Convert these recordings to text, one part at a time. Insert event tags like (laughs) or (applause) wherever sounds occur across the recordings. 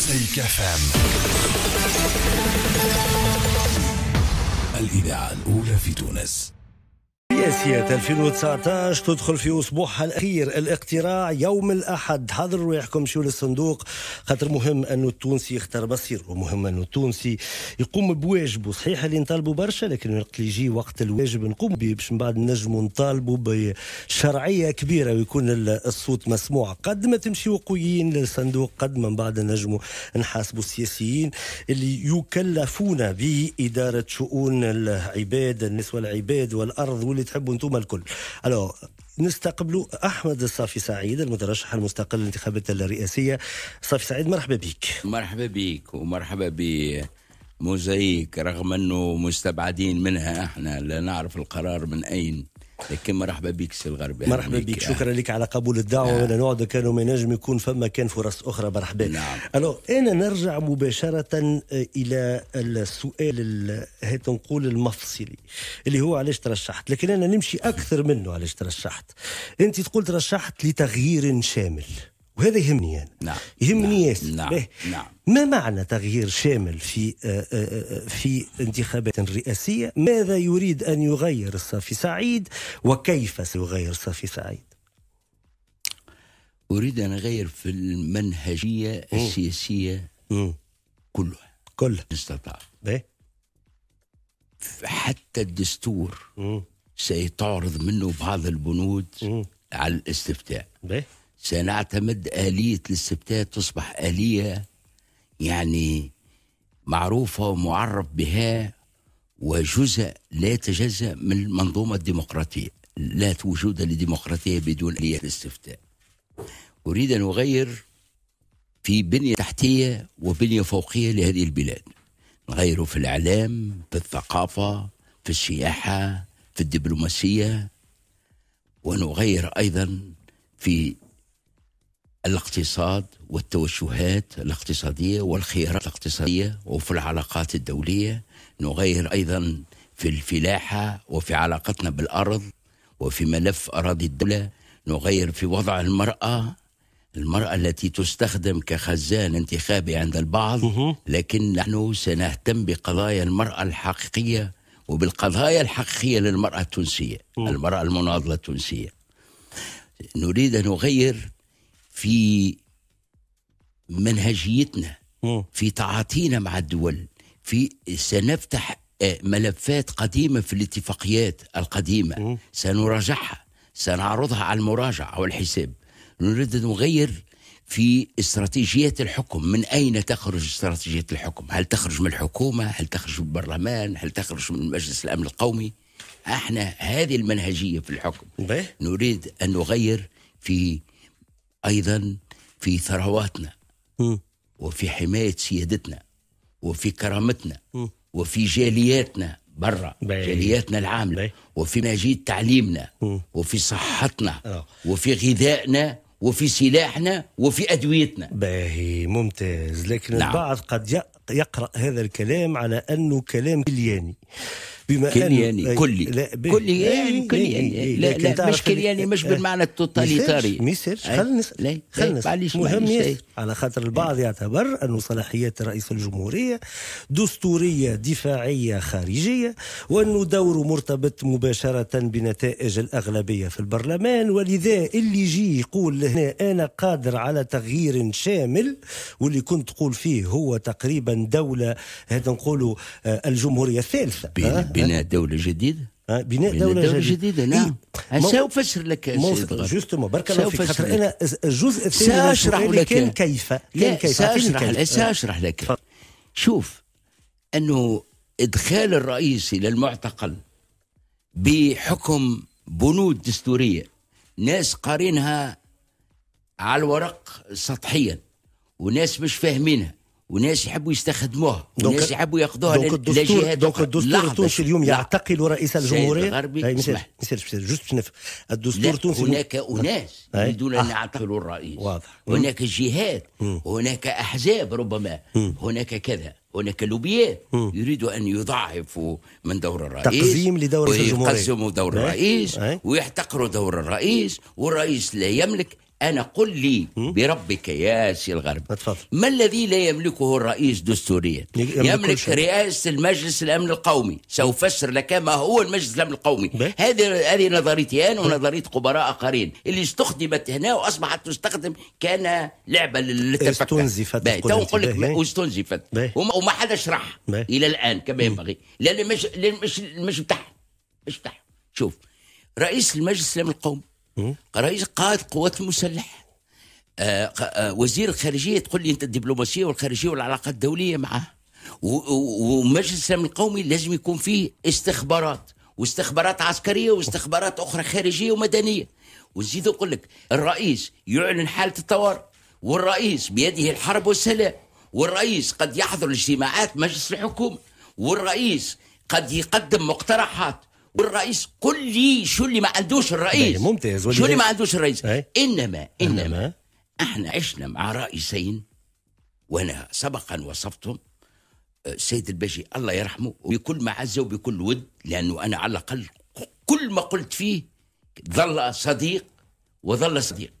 مزيكا فام الإذاعة الأولى في تونس سياسيات 2019 تدخل في أسبوعها الأخير الاقتراع يوم الأحد حضروا رواحكم شو للصندوق خاطر مهم أنه التونسي يختار مصيره ومهم أنه التونسي يقوم بواجبه صحيح اللي نطالبوا برشا لكن وقت يجي وقت الواجب نقوم به باش من بعد نجموا نطالبوا بشرعية كبيرة ويكون الصوت مسموع قد ما تمشيوا قويين للصندوق قد ما من بعد نجموا نحاسبوا السياسيين اللي يكلفون بإدارة شؤون العباد الناس والعباد والأرض واللي تحبوا انتم الكل الو نستقبل احمد الصافي سعيد المترشح المستقل للانتخابات الرئاسيه صافي سعيد مرحبا بك مرحبا بك ومرحبا ب موزايك رغم انه مستبعدين منها احنا لا نعرف القرار من اين لكن مرحبا بك سي الغربي مرحبا بك شكرا لك على قبول الدعوه نعم. وانا نوعد كانوا ما ينجم يكون فما كان فرص اخرى مرحبا نعم الو انا نرجع مباشره آه، الى السؤال هات نقول المفصلي اللي هو علاش ترشحت لكن انا نمشي اكثر منه علاش ترشحت انت تقول ترشحت لتغيير شامل وهذا يهمني انا يعني. نعم. يهمني نعم. ياسر نعم. نعم. ما معنى تغيير شامل في آه، آه، آه، في انتخابات رئاسيه ماذا يريد ان يغير الصافي سعيد وكيف سيغير الصافي سعيد اريد ان اغير في المنهجيه مم. السياسيه مم. كلها كلها استطاع إيه؟ حتى الدستور مم. سيتعرض منه بعض البنود على الاستفتاء بيه؟ سنعتمد آلية الاستفتاء تصبح آلية يعني معروفة ومعرف بها وجزء لا يتجزأ من المنظومة الديمقراطية لا وجود لديمقراطية بدون آلية الاستفتاء أريد أن أغير في بنية تحتية وبنية فوقية لهذه البلاد نغيره في الإعلام في الثقافة في السياحة في الدبلوماسية ونغير أيضا في الاقتصاد والتوجهات الاقتصادية والخيارات الاقتصادية وفي العلاقات الدولية نغير أيضا في الفلاحة وفي علاقتنا بالأرض وفي ملف أراضي الدولة نغير في وضع المرأة المرأة التي تستخدم كخزان انتخابي عند البعض لكن نحن سنهتم بقضايا المرأة الحقيقية وبالقضايا الحقيقية للمرأة التونسية المرأة المناضلة التونسية نريد أن نغير في منهجيتنا في تعاطينا مع الدول في سنفتح آه، ملفات قديمة في الاتفاقيات القديمة سنراجعها سنعرضها على المراجعة والحساب نريد أن نغير في استراتيجيات الحكم من أين تخرج استراتيجيات الحكم هل تخرج من الحكومة هل تخرج من البرلمان هل تخرج من مجلس الأمن القومي احنا هذه المنهجية في الحكم نريد أن نغير في ايضا في ثرواتنا وفي حمايه سيادتنا وفي كرامتنا وفي جالياتنا برا جالياتنا العامله وفي مجيد تعليمنا وفي صحتنا آه. وفي غذائنا وفي سلاحنا وفي ادويتنا باهي ممتاز لكن نعم. البعض قد يقرا هذا الكلام على انه كلام كلياني بما كلياني يعني، كلي لا كلي يعني، يعني. لا كلي أه، لا لا مش كلياني مش بالمعنى التوتاليتاري ما يصيرش خلينا نسال خلينا نسال مهم ياسر على خاطر البعض يعتبر انه صلاحيات رئيس الجمهوريه دستوريه دفاعيه خارجيه وانه دوره مرتبط مباشره بنتائج الاغلبيه في البرلمان ولذا اللي يجي يقول هنا انا قادر على تغيير شامل واللي كنت تقول فيه هو تقريبا دوله هذا نقولوا آه، الجمهوريه الثالثه آه. بناء دولة جديدة آه، بناء دولة, دولة جديدة, إيه. نعم إيه؟ سوف أفسر لك جوستومون بارك الله فيك خاطر أنا الجزء الثاني آه. سأشرح لك كان كيف كان كيف سأشرح, سأشرح لك ف... شوف أنه إدخال الرئيس إلى المعتقل بحكم بنود دستورية ناس قارينها على الورق سطحيا وناس مش فاهمينها وناس يحبوا يستخدموه وناس يحبوا ياخذوها للجهات دونك الدستور التونسي اليوم يعتقل رئيس الجمهوريه غربي مسير مسير جوست نفهم الدستور التونسي هناك اناس يريدون ان آه. يعتقلوا الرئيس واضح هناك جهات هناك احزاب ربما هناك كذا هناك لوبيات يريدوا ان يضعفوا من دور الرئيس تقزيم لدور الجمهوريه ويقزموا دور الرئيس ويحتقروا دور الرئيس والرئيس لا يملك أنا قل لي بربك يا سي الغرب ما الذي لا يملكه الرئيس دستوريا يملك رئاسة المجلس الأمن القومي سأفسر لك ما هو المجلس الأمن القومي هذه هذه نظريتي أنا ونظرية خبراء آخرين اللي استخدمت هنا وأصبحت تستخدم كان لعبة للتفكك استنزفت تو نقول لك استنزفت وما حدا شرح إلى الآن كما ينبغي لأن مش مش مش بتاعها مش بتاعها شوف رئيس المجلس الأمن القومي رئيس قائد القوات المسلحه آه، آه، وزير الخارجيه تقول لي انت الدبلوماسيه والخارجيه والعلاقات الدوليه معه ومجلس الامن القومي لازم يكون فيه استخبارات واستخبارات عسكريه واستخبارات اخرى خارجيه ومدنيه ونزيد أقول لك الرئيس يعلن حاله الطوارئ والرئيس بيده الحرب والسلام والرئيس قد يحضر اجتماعات مجلس الحكومه والرئيس قد يقدم مقترحات والرئيس قل لي شو اللي ما عندوش الرئيس يعني ممتاز شو اللي ما عندوش الرئيس أي. انما انما, احنا عشنا مع رئيسين وانا سبقا وصفتهم أه، سيد الباجي الله يرحمه بكل معزه وبكل ود لانه انا على الاقل كل ما قلت فيه ظل صديق وظل صديق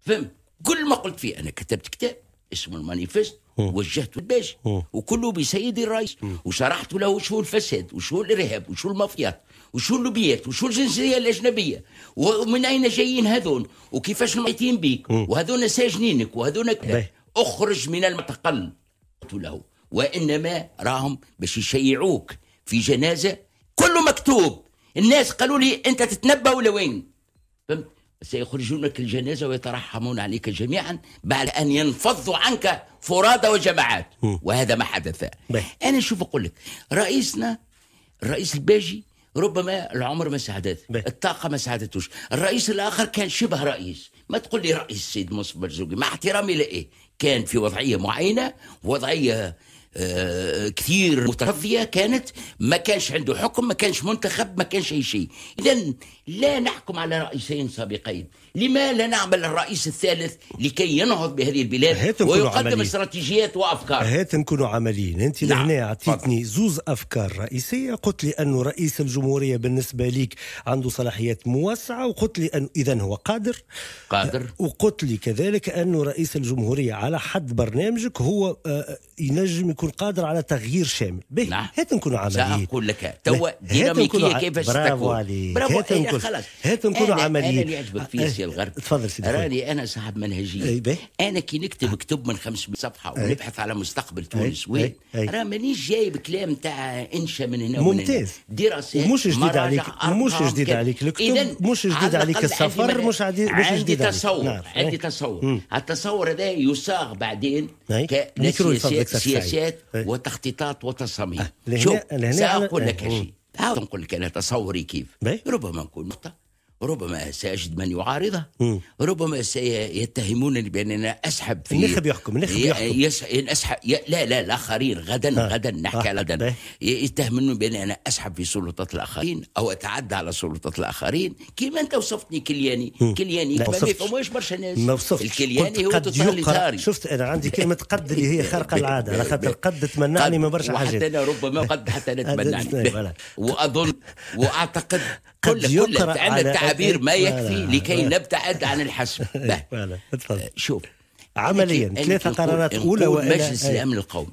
فهمت كل ما قلت فيه انا كتبت كتاب اسمه المانيفست وجهته الباشا وكله بسيدي الرئيس وشرحت له شو الفساد وشو الارهاب وشو المافيات وشو اللوبيات وشو الجنسيه الاجنبيه ومن اين جايين هذون وكيفاش ميتين بيك وهذون ساجنينك وهذون اخرج من المعتقل قلت له وانما راهم باش يشيعوك في جنازه كله مكتوب الناس قالوا لي انت تتنبا ولا وين فهمت سيخرجونك الجنازة ويترحمون عليك جميعا بعد أن ينفضوا عنك فرادى وجماعات وهذا ما حدث أنا شوف أقول لك رئيسنا الرئيس الباجي ربما العمر ما ساعدته الطاقه ما ساعدتوش الرئيس الاخر كان شبه رئيس ما تقول لي رئيس السيد منصف مرزوقي مع احترامي لايه كان في وضعيه معينه وضعيه آه كثير مترضية كانت ما كانش عنده حكم ما كانش منتخب ما كانش أي شيء إذا لا نحكم على رئيسين سابقين لما لا نعمل الرئيس الثالث لكي ينهض بهذه البلاد ويقدم استراتيجيات وافكار هات نكونوا عمليين انت نعم. لهنا اعطيتني زوز افكار رئيسيه قلت لي انه رئيس الجمهوريه بالنسبه ليك عنده صلاحيات موسعه وقلت لي انه اذا هو قادر قادر وقلت لي كذلك انه رئيس الجمهوريه على حد برنامجك هو آه، ينجم يكون قادر على تغيير شامل به نعم. هات نكونوا عمليين ساقول لك توا ديناميكيه كيفاش تكون برافو عليك برافو خلاص هات نكونوا عمليين انا يعجبك فيه سي الغرب تفضل سيدي راني انا صاحب منهجيه انا كي نكتب كتب من 500 صفحه ونبحث على مستقبل تونس وين راه مانيش جايب كلام تاع انشا من هنا ممتاز دراسات ومش جديد عليك مش جديد عليك الكتب مش جديد عليك السفر مش عديد مش عندي تصور عندي تصور التصور هذا يصاغ بعدين كسياسات وتخطيطات وتصاميم آه، شوف ساقول لك شيء هذا نقول لك انا تصوري كيف ربما نكون نقطه ربما سأجد من يعارضه ربما سيتهمونني بأننا أسحب في النخب يحكم النخب يحكم يس... أسحب لا لا الآخرين غدا آه. غدا نحكي آه. غدا يتهمون بأن بأننا أسحب في سلطات الآخرين أو أتعدى على سلطات الآخرين كيما أنت وصفتني كلياني مم. كلياني ما يفهموش برشا ناس ما وصفتش الكلياني هو توتاليتاري شفت أنا عندي كلمة قد اللي هي (laughs) خارقة العادة على خاطر قد تمنعني من برشا حاجات حتى أنا ربما قد حتى أنا (laughs) تمنعني (laughs) وأظن وأعتقد قد يقرأ على التعبير ما يكفي لكي نبتعد عن الحسم (laughs) إيه، آه، شوف عمليا ثلاثة قرارات أولى مجلس الأمن القومي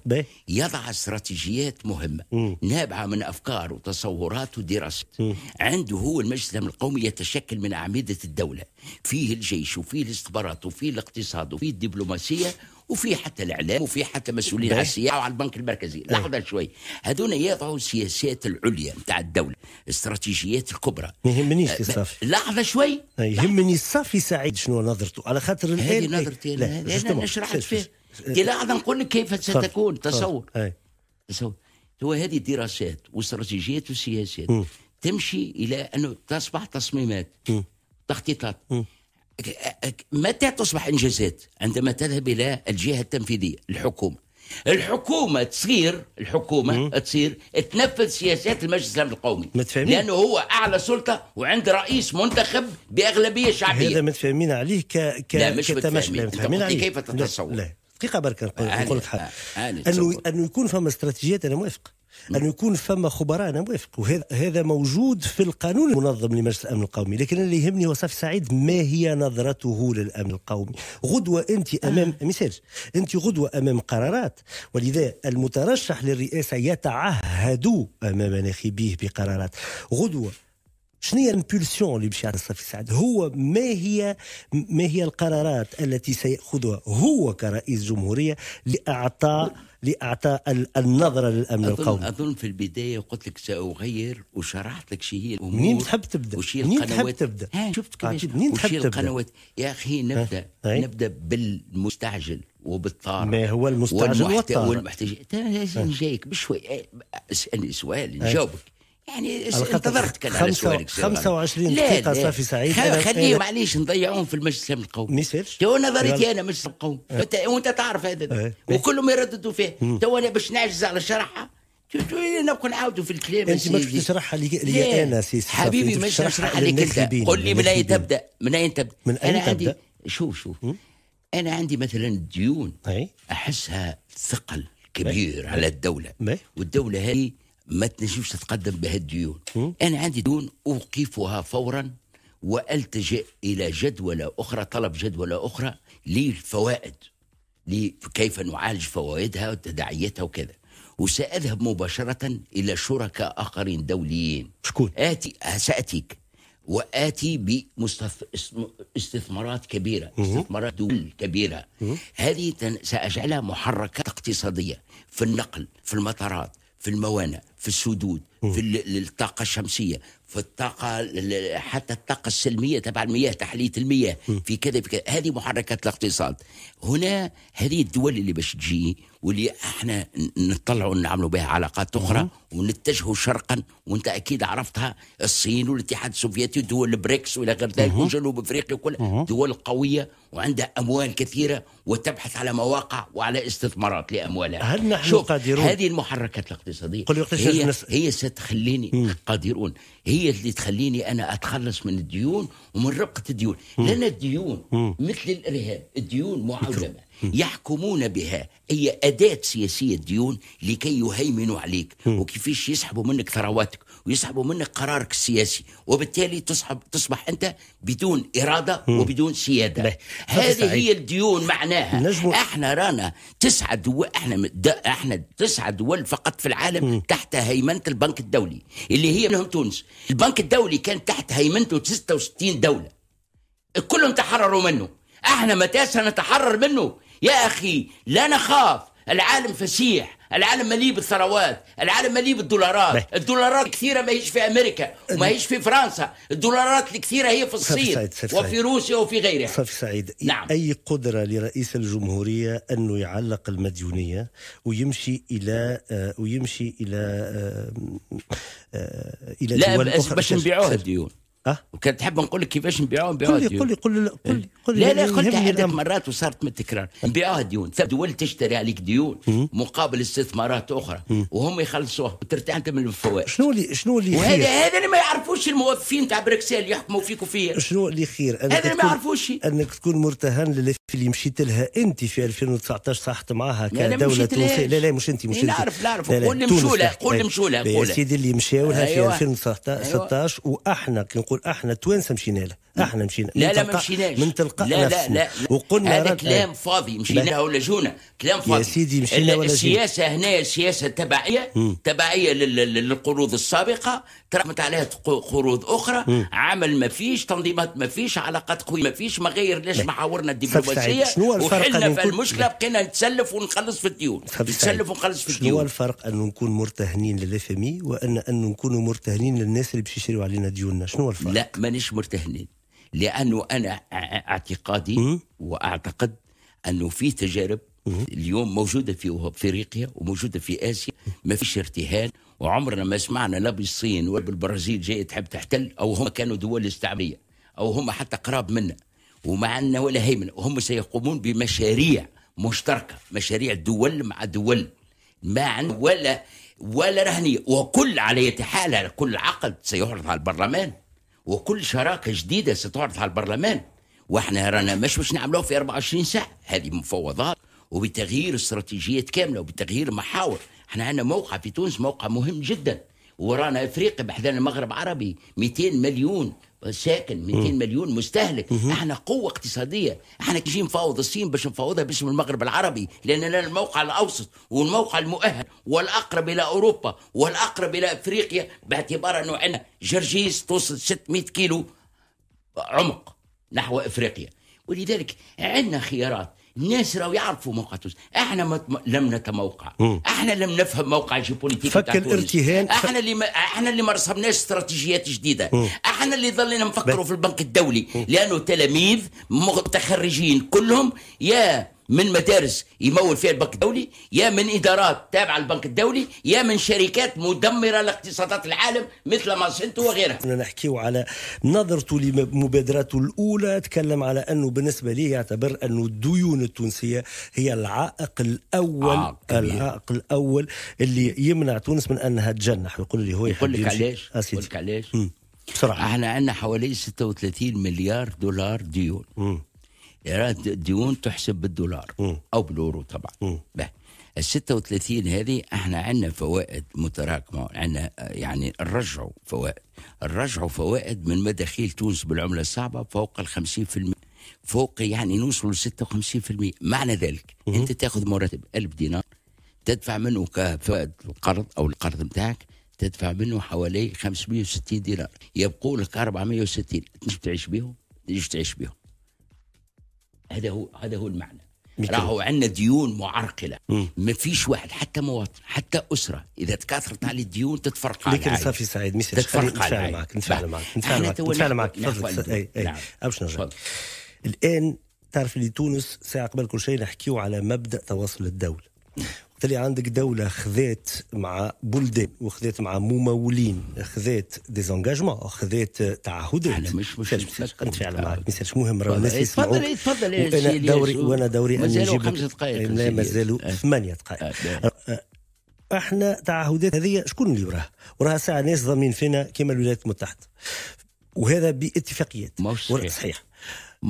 يضع استراتيجيات مهمة نابعة من أفكار وتصورات ودراسات عنده هو المجلس الأمن القومي يتشكل من أعمدة الدولة فيه الجيش وفيه الاستخبارات وفيه الاقتصاد وفيه الدبلوماسية وفي حتى الاعلام وفي حتى مسؤولين على السياحه وعلى البنك المركزي لحظه شوي هذونا يضعوا السياسات العليا نتاع الدوله الاستراتيجيات الكبرى ما يهمنيش الصافي آه، لحظه شوي آه، يهمني الصافي سعيد شنو نظرته على خاطر هذه نظرتي إيه، انا شرحت فيها لحظه آه، نقول لك كيف ستكون تصور تصور هو هذه دراسات واستراتيجيات وسياسات تمشي الى انه تصبح تصميمات تخطيطات متى تصبح انجازات؟ عندما تذهب الى الجهه التنفيذيه الحكومه. الحكومه تصير الحكومه مم. تصير تنفذ سياسات المجلس الامن القومي متفهمين؟ لانه هو اعلى سلطه وعند رئيس منتخب باغلبيه شعبيه هذا متفاهمين عليه ك ك لا مش متفاهمين, متفاهمين عليه كيف تتصور؟ لا. لا. دقيقه برك آه، نقول لك آه، حاجه آه، انه انه يكون فما استراتيجيات انا موافق ان يكون فما خبراء انا موافق وهذا موجود في القانون المنظم لمجلس الامن القومي لكن اللي يهمني هو سعيد ما هي نظرته للامن القومي غدوه انت امام أه. مثال انت غدوه امام قرارات ولذا المترشح للرئاسه يتعهد امام ناخبيه بقرارات غدوه شنو هي الامبولسيون اللي باش يعطي صافي سعد هو ما هي ما هي القرارات التي سيأخذها هو كرئيس جمهورية لأعطاء لأعطاء النظرة للأمن أظن القومي أظن في البداية قلت لك سأغير وشرحت لك شنو هي الأمور منين تحب تبدأ منين تحب تبدأ شفت كيفاش منين تحب تبدأ القنوات يا أخي نبدأ نبدأ بالمستعجل وبالطار ما هو المستعجل والمحت... والطار والمحتاج أنا جايك بشوي اسألني سؤال نجاوبك يعني كان على سؤالك 25 دقيقة صافي سعيد خليه معليش نضيعوهم في المجلس القومي ميسيرش تو نظريتي انا مجلس القومي إيه. وانت تعرف هذا إيه. إيه. وكلهم يرددوا فيه تو انا باش نعجز على شرحها نكون نعاودوا في الكلام انت ما تشرحها لي, لي انا سي حبيبي مش نشرحها لك انت قل لي من اين تبدا من اين تبدا من اين تبدا شوف شوف انا عندي مثلا ديون احسها ثقل كبير على الدوله والدوله هذه ما تنجمش تتقدم بهالديون أنا عندي ديون أوقفها فورا وألتجئ إلى جدولة أخرى طلب جدولة أخرى للفوائد لكيف نعالج فوائدها وتداعياتها وكذا وسأذهب مباشرة إلى شركاء آخرين دوليين شكون؟ آتي سأتيك وآتي باستثمارات كبيرة استثمارات دول كبيرة هذه سأجعلها محركات اقتصادية في النقل في المطارات في الموانئ في السدود في الطاقه الشمسيه في الطاقه حتى الطاقه السلميه تبع المياه تحليه المياه في كذا في كذا هذه محركات الاقتصاد هنا هذه الدول اللي باش تجي واللي احنا نطلعوا نعملوا بها علاقات اخرى ونتجهوا شرقا وانت اكيد عرفتها الصين والاتحاد السوفيتي ودول البريكس والى غير ذلك وجنوب افريقيا وكل دول قويه وعندها اموال كثيره وتبحث على مواقع وعلى استثمارات لاموالها هل نحن قادرون هذه المحركات الاقتصاديه هي نس... هي ستخليني قادرون هي اللي تخليني انا اتخلص من الديون ومن ربقه الديون لان الديون مثل الارهاب الديون معولمه يحكمون بها هي أداة سياسية ديون لكي يهيمنوا عليك وكيفاش يسحبوا منك ثرواتك ويسحبوا منك قرارك السياسي وبالتالي تصحب تصبح أنت بدون إرادة وبدون سيادة هذه هي الديون معناها نجمو. احنا رانا تسعة دول احنا احنا تسعة دول فقط في العالم م. تحت هيمنة البنك الدولي اللي هي منهم تونس البنك الدولي كان تحت هيمنته 66 دولة كلهم تحرروا منه احنا متى سنتحرر منه يا أخي لا نخاف العالم فسيح العالم مليء بالثروات العالم مليء بالدولارات بي. الدولارات كثيره ما هيش في امريكا وما هيش في فرنسا الدولارات الكثيره هي في الصين صفي صفي وفي روسيا وفي غيرها صف سعيد نعم. اي قدره لرئيس الجمهوريه انه يعلق المديونيه ويمشي الى آه، ويمشي الى آه، آه، الى لا دول اخرى باش نبيعوها الديون أه؟ وكنت تحب نقول لك كيفاش نبيعوا نبيعوا قول لي قول لي قول لي قول إيه. لي لا لا يعني قلتها هذاك مرات وصارت من التكرار نبيعوها ديون دول تشتري عليك ديون مقابل استثمارات اخرى وهم يخلصوها وترتاح انت من الفوائد شنو اللي شنو اللي وهذا هذا اللي ما يعرفوش الموظفين تاع اللي يحكموا فيك وفيا شنو اللي خير هذا اللي ما يعرفوش انك تكون مرتهن للف اللي مشيت لها انت في 2019 صحت معاها كدوله تونسيه لا لا مش انت مش إيه، انت نعرف نعرف قول لي مشوا لها قول لي مشوا لها إيه، قول يا سيدي اللي مشاو لها في 2019 واحنا كي نقول يقول احنا التوانسه مشينا له احنا مشينا لا لا ما مشيناش من تلقاء لا, لا لا لا وقلنا هذا كلام فاضي مشينا ولا جونا كلام فاضي يا سيدي مشينا ولا السياسه هنا سياسه تبعيه تبعيه للقروض السابقه ترمت عليها قروض اخرى مم. عمل ما فيش تنظيمات ما فيش علاقات قويه ما فيش ما غيرناش محاورنا الدبلوماسيه وحلنا في المشكله بقينا نتسلف ونخلص في الديون نتسلف ونخلص في الديون شنو الفرق انه نكون مرتهنين للاف ام اي وان ان نكونوا مرتهنين للناس اللي باش يشريوا علينا ديوننا شنو الفرق؟ لا مانيش مرتهنين لانه انا اعتقادي واعتقد انه في تجارب اليوم موجوده في افريقيا وموجوده في اسيا ما فيش ارتهان وعمرنا ما سمعنا لا بالصين ولا بالبرازيل جايه تحب تحتل او هم كانوا دول استعماريه او هم حتى قراب منا وما عندنا ولا هيمنه وهم سيقومون بمشاريع مشتركه مشاريع دول مع دول ما عندنا ولا ولا رهنيه وكل على حال كل عقد سيعرض على البرلمان وكل شراكه جديده ستعرض على البرلمان واحنا رانا مش باش نعملوه في 24 ساعه هذه مفاوضات وبتغيير استراتيجيات كامله وبتغيير محاور احنا عندنا موقع في تونس موقع مهم جدا ورانا افريقيا بحذان المغرب عربي 200 مليون ساكن 200 مليون مستهلك احنا قوه اقتصاديه احنا كي نفاوض الصين باش نفاوضها باسم المغرب العربي لاننا الموقع الاوسط والموقع المؤهل والاقرب الى اوروبا والاقرب الى افريقيا باعتبار انه عندنا جرجيس توصل 600 كيلو عمق نحو افريقيا ولذلك عندنا خيارات الناس راهو يعرفوا موقع تونس احنا متم... لم نتموقع مم. احنا لم نفهم موقع جيوبوليتيك فك الارتهان احنا اللي ما... احنا اللي ما رسمناش استراتيجيات جديده مم. احنا اللي ظلينا نفكروا في البنك الدولي مم. لانه تلاميذ متخرجين كلهم يا من مدارس يمول فيها البنك الدولي يا من ادارات تابعه للبنك الدولي يا من شركات مدمره لاقتصادات العالم مثل مانسنتو وغيرها. نحكيو على نظرته لمبادراته الاولى تكلم على انه بالنسبه ليه يعتبر انه الديون التونسيه هي العائق الاول آه العائق الاول اللي يمنع تونس من انها تجنح يقول لي هو يقول لك علاش؟ آه، يقول لك علاش؟ بسرعه احنا عندنا حوالي 36 مليار دولار ديون. مم. إيران ديون تحسب بالدولار أو بالأورو طبعا ال 36 هذه احنا عندنا فوائد متراكمه عندنا آه، يعني نرجعوا فوائد نرجعوا فوائد من مداخيل تونس بالعمله الصعبه فوق ال 50% فوق يعني نوصلوا ل 56% معنى ذلك مم. انت تاخذ مرتب 1000 دينار تدفع منه كفوائد القرض او القرض بتاعك تدفع منه حوالي 560 دينار يبقوا لك 460 تنجم تعيش بيهم تنجم تعيش بيهم هذا هو هذا هو المعنى راهو عندنا ديون معرقله ما فيش واحد حتى مواطن حتى اسره اذا تكاثرت على الديون تتفرقع لكن صافي سعيد ميساج نتفاعل معك نتفاعل معك نتفاعل معك تفضل باش إيه، نرجع الان تعرف اللي تونس ساعه قبل كل شيء نحكيو على مبدا تواصل الدوله نعم. تلي عندك دولة خذات مع بلدان وخذات مع ممولين خذات ديزونجاجمون خذات تعهدات احنا مش مش مش ما مهم راه الناس تفضل تفضل وانا دوري وانا دوري ان نجيب خمس دقائق لا إيه، مازالوا إيه. ثمانية دقائق آه، احنا تعهدات هذه شكون اللي وراها؟ وراها ساعة ناس ضامنين فينا كما الولايات المتحدة وهذا باتفاقيات ماهوش صحيح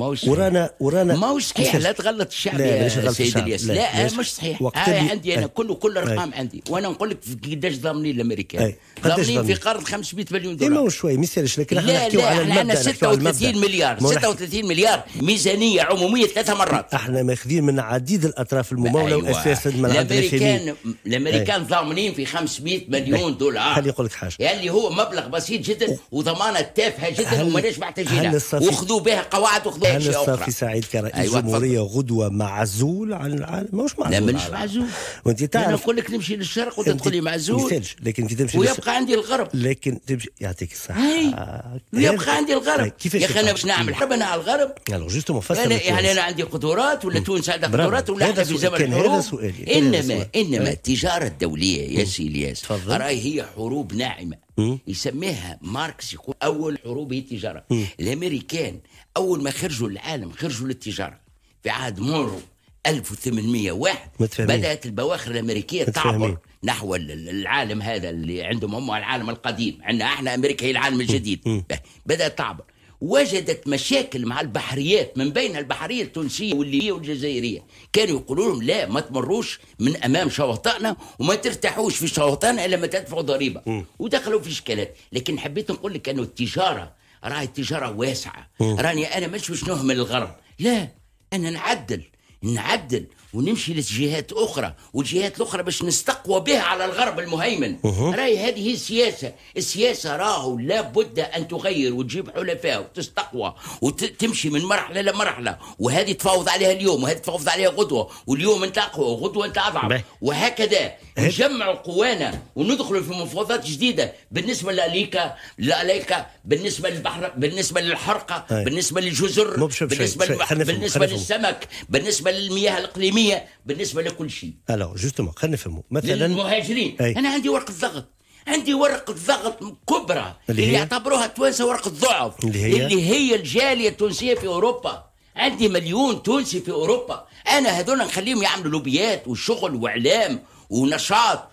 مش ورانا ورانا ماهوش صحيح لا تغلط الشعب يا سيد الياس لا, لا, مش صحيح هاي آه، عندي انا كله آه. كل الارقام عندي وانا نقول لك قداش ضامنين الامريكان ضامنين في قرض 500 مليون إيه، دولار اي شوي ما يسالش لكن احنا نحكيو على المبدا احنا 36 مليار 36 مليار ميزانيه عموميه ثلاث مرات احنا ماخذين من عديد الاطراف المموله أيوة. واساسا عندناش الامريكان الامريكان ضامنين في 500 مليون دولار خليني يقول لك حاجه اللي هو مبلغ بسيط جدا وضمانه تافهه جدا وماناش محتاجينها وخذوا بها قواعد وخذوا هل الصافي سعيد كرئيس أيوة إيه جمهورية غدوة معزول عن العالم؟ ماهوش معزول لا مانيش معزول وانت تعرف انا نقول لك نمشي للشرق وانت تقول لي معزول مثالش لكن كي تمشي ويبقى عندي الغرب لكن تمشي يعطيك الصحة آه، ويبقى عندي الغرب يا اخي انا باش نعمل حرب انا على الغرب الوغ جوستومون فسر يعني انا عندي قدرات ولا تونس عندها قدرات ولا احنا في زمن كان هذا سؤالي انما انما أه. التجارة الدولية يا سي الياس راهي هي حروب ناعمة يسميها ماركس يقول اول حروب هي التجاره الامريكان اول ما خرجوا للعالم خرجوا للتجاره في عهد مورو 1801 متفهمين. بدات البواخر الامريكيه تعبر نحو العالم هذا اللي عندهم هم العالم القديم عندنا احنا امريكا هي العالم الجديد بدات تعبر وجدت مشاكل مع البحريات من بين البحريه التونسيه والليبيه والجزائريه كانوا يقولوا لهم لا ما تمروش من امام شواطئنا وما ترتاحوش في شواطئنا الا ما تدفعوا ضريبه ودخلوا في اشكالات لكن حبيت نقول لك انه التجاره راهي التجاره واسعه راني انا مش باش نهمل الغرب لا انا نعدل نعدل ونمشي لجهات اخرى والجهات الاخرى باش نستقوى بها على الغرب المهيمن راي هذه هي السياسه السياسه راهو لابد ان تغير وتجيب حلفاء وتستقوى وتمشي من مرحله لمرحله وهذه تفاوض عليها اليوم وهذه تفاوض عليها غدوه واليوم انت اقوى وغدوه انت اضعف وهكذا نجمعوا قوانا وندخلوا في مفاوضات جديده بالنسبه لأليكا لأليكا بالنسبه للبحر بالنسبه للحرقه أي. طيب. بالنسبه للجزر بالنسبه للبحر بالنسبه للسمك بالنسبه للمياه الاقليميه بالنسبه لكل شيء الو جوستومون خلينا نفهموا مثلا للمهاجرين أي. انا عندي ورقه ضغط عندي ورقة ضغط كبرى اللي, اللي يعتبروها التوانسة ورقة ضعف اللي هي, اللي هي الجالية التونسية في أوروبا عندي مليون تونسي في أوروبا أنا هذول نخليهم يعملوا لوبيات وشغل وإعلام ونشاط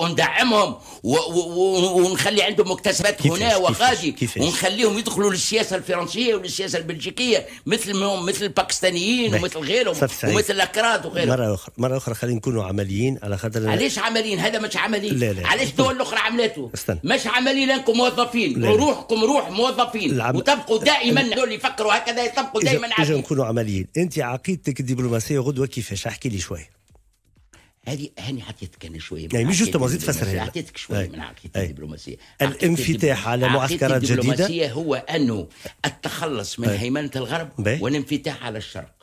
وندعمهم ونخلي عندهم مكتسبات هنا وغادي ونخليهم يدخلوا للسياسه الفرنسيه وللسياسه البلجيكيه مثل مثل الباكستانيين ومثل غيرهم ومثل الاكراد وغيرهم مره اخرى مره اخرى خلينا نكونوا عمليين على خاطر علاش عمليين هذا مش عملي لا لا. علاش الدول الاخرى عملته استنى. مش عملي لانكم موظفين روحكم روح موظفين العم... وتبقوا دائما هذول اللي يفكروا هكذا يطبقوا دائما عمليين نكونوا عمليين انت عقيدتك الدبلوماسيه غدوه كيفاش احكي لي شويه هذه هاني انا شويه يعني مش جوست بوزيت هي عطيتك شويه من عقيده الدبلوماسيه الانفتاح على معسكرات جديده الدبلوماسيه هو انه التخلص من هيمنه الغرب والانفتاح على الشرق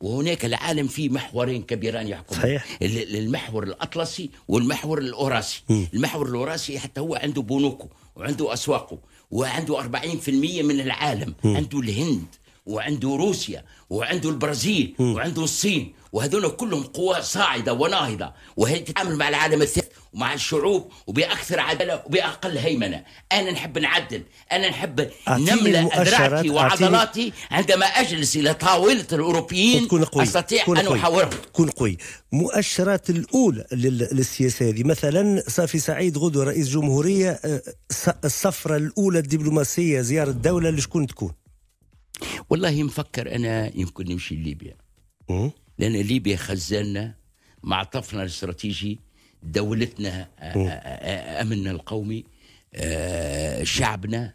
وهناك العالم في محورين كبيران يحكم صحيح. المحور الاطلسي والمحور الاوراسي المحور الاوراسي حتى هو عنده بنوكه وعنده اسواقه وعنده 40% من العالم عنده الهند وعنده روسيا وعنده البرازيل وعنده الصين وهذول كلهم قوى صاعدة وناهضة وهي تتعامل مع العالم الثالث ومع الشعوب وبأكثر عدالة وبأقل هيمنة أنا نحب نعدل أنا نحب نملى أدراكي وعضلاتي عندما أجلس إلى طاولة الأوروبيين تكون قوي. أستطيع تكون أن أحاورهم تكون قوي مؤشرات الأولى للسياسة هذه مثلا صافي سعيد غدو رئيس جمهورية آه، الصفرة الأولى الدبلوماسية زيارة الدولة لشكون تكون والله مفكر انا يمكن نمشي لليبيا لان ليبيا خزاننا معطفنا الاستراتيجي دولتنا آه، آه، آه، امننا القومي شعبنا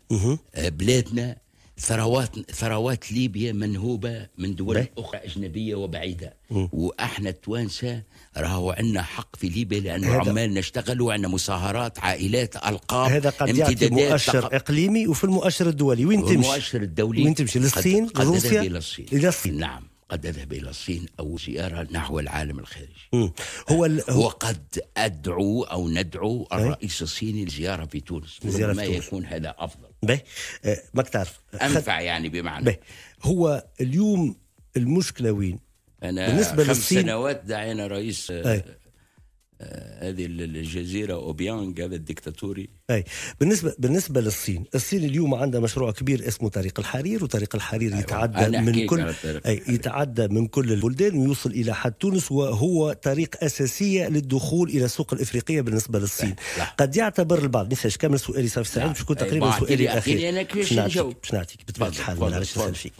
بلادنا ثروات ثروات ليبيا منهوبه من دول بي. اخرى اجنبيه وبعيده واحنا التوانسه راهو عندنا حق في ليبيا لان عمالنا اشتغلوا عندنا مصاهرات عائلات القاب هذا قد يعطي مؤشر تق... اقليمي وفي المؤشر الدولي وين تمشي؟ المؤشر الدولي وين تمشي؟ للصين؟ قد, روسيا؟ الى الصين الى الصين نعم قد أذهب إلى الصين أو زيارة نحو العالم الخارجي هو ال... وقد أدعو أو ندعو إيه؟ الرئيس الصيني لزيارة في تونس زيارة ما تونس. يكون هذا أفضل به آه، ما بتعرف انفع يعني بمعنى به هو اليوم المشكله وين انا بالنسبه خمس للصين سنوات دعينا رئيس آه، أي. هذه الجزيره اوبيانغ هذا الدكتاتوري اي بالنسبه بالنسبه للصين، الصين اليوم عندها مشروع كبير اسمه طريق الحرير وطريق الحرير أيوة. يتعدى من كل أي يتعدى من كل البلدان ويوصل الى حد تونس وهو طريق اساسيه للدخول الى السوق الافريقيه بالنسبه للصين. لا. لا. قد يعتبر البعض ما كامل سؤالي صافي سعيد مش كنت تقريبا سؤالي الاخير انا باش نعطيك بطبيعه الحال فيك.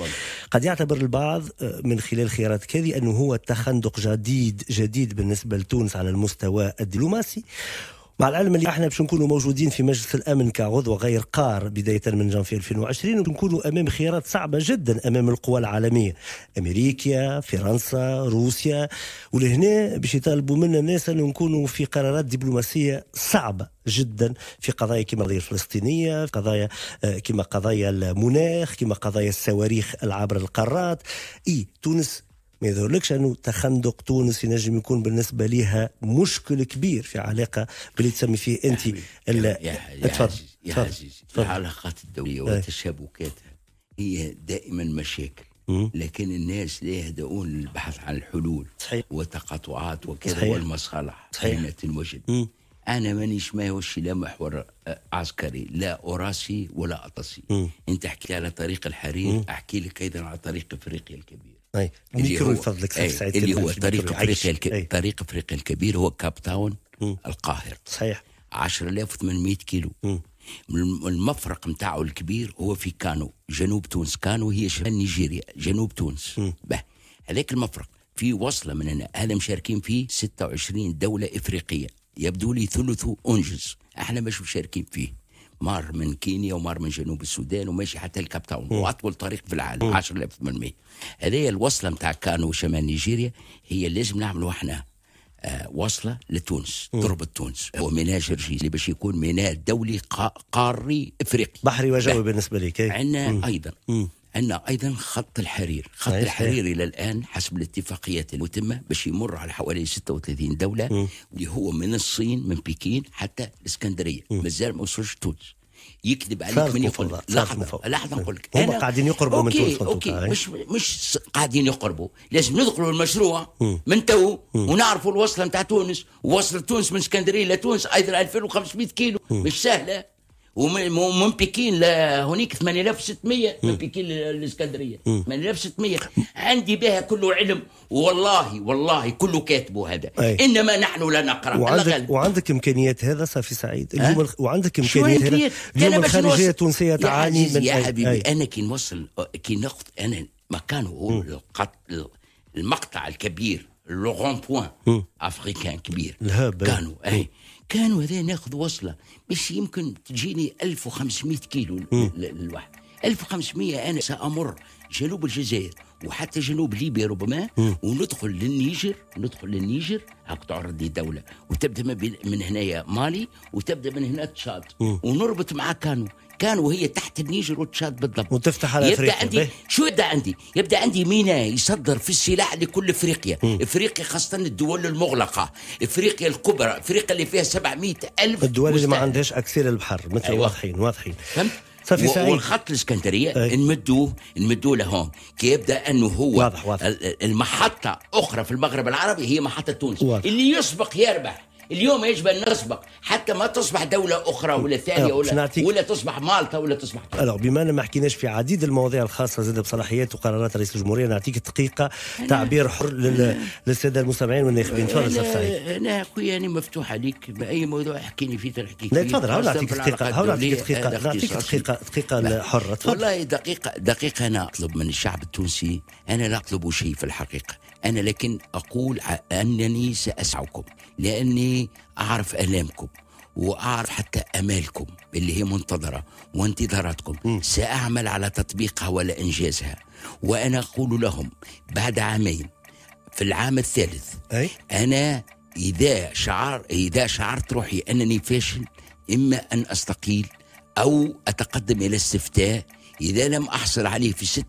قد يعتبر البعض آه، من خلال خيارات كذي انه هو تخندق جديد جديد بالنسبه لتونس على المستوى المستوى الدبلوماسي مع العلم اللي احنا باش نكونوا موجودين في مجلس الامن كعضو غير قار بدايه من جانفي 2020 ونكونوا امام خيارات صعبه جدا امام القوى العالميه امريكا فرنسا روسيا ولهنا باش يطالبوا منا الناس ان نكونوا في قرارات دبلوماسيه صعبه جدا في قضايا كما القضيه الفلسطينيه في قضايا آه، كما قضايا المناخ كما قضايا الصواريخ العبر القارات اي تونس ما يظهرلكش انه تخندق تونس ينجم يكون بالنسبه لها مشكل كبير في علاقه باللي تسمي فيه انت يا تفضل العلاقات الدوليه وتشابكاتها هي دائما مشاكل لكن الناس لا يهدؤون للبحث عن الحلول صحيح. وتقاطعات وكذا صحيح. والمصالح حين تنوجد انا مانيش ما هوش لا محور عسكري لا اوراسي ولا اطسي انت احكي على طريق الحرير احكي لك ايضا على طريق افريقيا الكبير طيب، الميكرو يفضلك سعيد اللي هو إيه، طريق افريقيا الك... إيه. طريق افريقيا الكبير هو كاب تاون القاهره صحيح 10800 كيلو المفرق نتاعو الكبير هو في كانو جنوب تونس كانو هي شمال نيجيريا جنوب تونس هذاك المفرق في وصله من هنا هذا مشاركين فيه 26 دوله افريقيه يبدو لي ثلث انجز احنا مش مشاركين فيه مار من كينيا ومار من جنوب السودان وماشي حتى الكاب تاون واطول طريق في العالم 10800 هذه الوصله نتاع كانو شمال نيجيريا هي لازم نعملوا احنا آه، وصله لتونس تربط تونس هو ميناء جرجيس اللي باش يكون ميناء دولي قاري افريقي بحري وجوي بالنسبه لك عندنا ايضا مم. عندنا ايضا خط الحرير خط صحيح. الحرير الى الان حسب الاتفاقيات المتمه باش يمر على حوالي 36 دوله اللي هو من الصين من بكين حتى الاسكندريه مازال ما وصلش تونس يكذب عليك من يقول لحظه لحظه نقول لك هم قاعدين يقربوا من تونس اوكي مش مش قاعدين يقربوا لازم ندخلوا المشروع من تو ونعرفوا الوصله نتاع تونس ووصل تونس من اسكندريه لتونس ايضا 2500 كيلو مش سهله ومن وممبيكين هناك 8600 من بكين للاسكندريه 8600 عندي بها كله علم والله والله كله كاتبه هذا أي. انما نحن لا نقرا وعندك, وعندك امكانيات هذا صافي سعيد اليوم أه؟ وعندك امكانيات هذا اليوم الخارجيه التونسيه تعاني من يا حبيبي أي. انا كي نوصل كي ناخذ انا مكانه هو المقطع الكبير لو بوان افريكان كبير الهاب كانوا اي كانوا هذين ناخذ وصله مش يمكن تجيني 1500 كيلو الواحد 1500 انا سامر جنوب الجزائر وحتى جنوب ليبيا ربما م. وندخل للنيجر ندخل للنيجر هاك تعرض لي دوله وتبدا من هنايا مالي وتبدا من هنا تشاد ونربط مع كانو كان وهي تحت النيجر وتشاد بالضبط وتفتح على يبدا أفريقيا عندي شو يبدا عندي؟ يبدا عندي ميناء يصدر في السلاح لكل افريقيا، م. افريقيا خاصه الدول المغلقه، افريقيا الكبرى، افريقيا اللي فيها 700 الف الدول اللي ما عندهاش اكسير البحر مثل أيوة. واضحين واضحين فهمت؟ صافي سعيد والخط الاسكندريه أيه. نمدوه نمدوه لهون كي يبدا انه هو واضح واضح. المحطه اخرى في المغرب العربي هي محطه تونس واضح. اللي يسبق يربح اليوم يجب ان نسبق حتى ما تصبح دوله اخرى ولا أه، ثانيه ولا ولا تصبح مالطا ولا تصبح طيب. الو بما ان ما حكيناش في عديد المواضيع الخاصه زاد بصلاحيات وقرارات رئيس الجمهوريه نعطيك دقيقه تعبير حر للساده المستمعين والناخبين تفضل استاذ سعيد انا اخويا انا مفتوح عليك باي موضوع احكيني فيه تحكي فيه تفضل هاو نعطيك دقيقه هاو نعطيك دقيقه نعطيك دقيقه دقيقه حره تفضل والله دقيقه دقيقه انا اطلب من الشعب التونسي انا لا اطلب شيء في الحقيقه أنا لكن أقول أنني سأسعكم لأني أعرف آلامكم واعرف حتى امالكم اللي هي منتظره وانتظاراتكم ساعمل على تطبيقها ولا انجازها وانا اقول لهم بعد عامين في العام الثالث أي؟ انا اذا شعر اذا شعرت روحي انني فاشل اما ان استقيل او اتقدم الى استفتاء إذا لم أحصل عليه في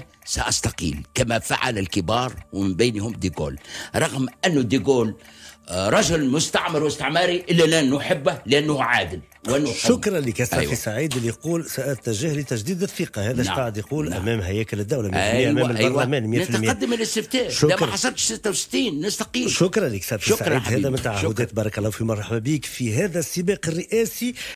66% سأستقيل كما فعل الكبار ومن بينهم ديغول رغم أن ديغول آه، رجل مستعمر واستعماري إلا لا نحبه لأنه عادل وأنه شكرا لك أيوة. سعيد اللي يقول سأتجه لتجديد الثقة هذا نعم. قاعد يقول نعم. أمام هيكل الدولة 100% أيوة. أمام أيوة. أيوة. البرلمان 100% نتقدم الاستفتاء شكرا. إذا ما حصلتش 66 نستقيل شكرا لك سعيد شكرا سعيد حبيب. هذا من تعهدات بارك الله في مرحبا بك في هذا السباق الرئاسي